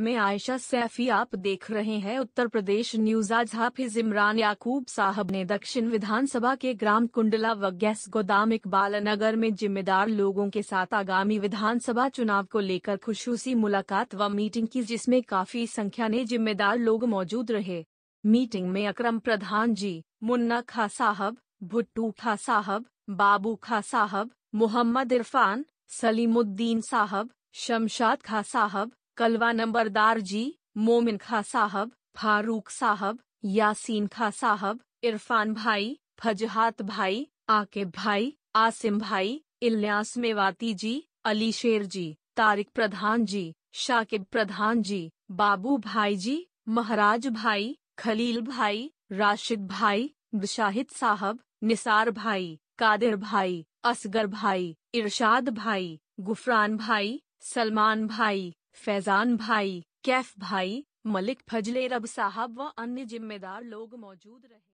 मैं आयशा सैफी आप देख रहे हैं उत्तर प्रदेश न्यूज आज हाफिज इमरान याकूब साहब ने दक्षिण विधानसभा के ग्राम कुंडला व गैस गोदाम इकबाल नगर में जिम्मेदार लोगों के साथ आगामी विधानसभा चुनाव को लेकर खुशूसी मुलाकात व मीटिंग की जिसमें काफी संख्या में जिम्मेदार लोग मौजूद रहे मीटिंग में अक्रम प्रधान जी मुन्ना खा साहब भुट्टू खा साहब बाबू खा साहब मोहम्मद इरफान सलीमुद्दीन साहब शमशाद खा साहब कलवा नंबरदार जी मोमिन खा साहब फारूक साहब यासीन खा साहब इरफान भाई फजहात भाई आकिब भाई आसिम भाई इल्यास मेवाती जी अली शेर जी तारिक प्रधान जी शाकिब प्रधान जी बाबू भाई जी महाराज भाई खलील भाई राशिद भाई शाहिद साहब निसार भाई कादिर भाई असगर भाई इरशाद भाई गुफरान भाई सलमान भाई फैजान भाई कैफ भाई मलिक फजले रब साहब व अन्य जिम्मेदार लोग मौजूद रहे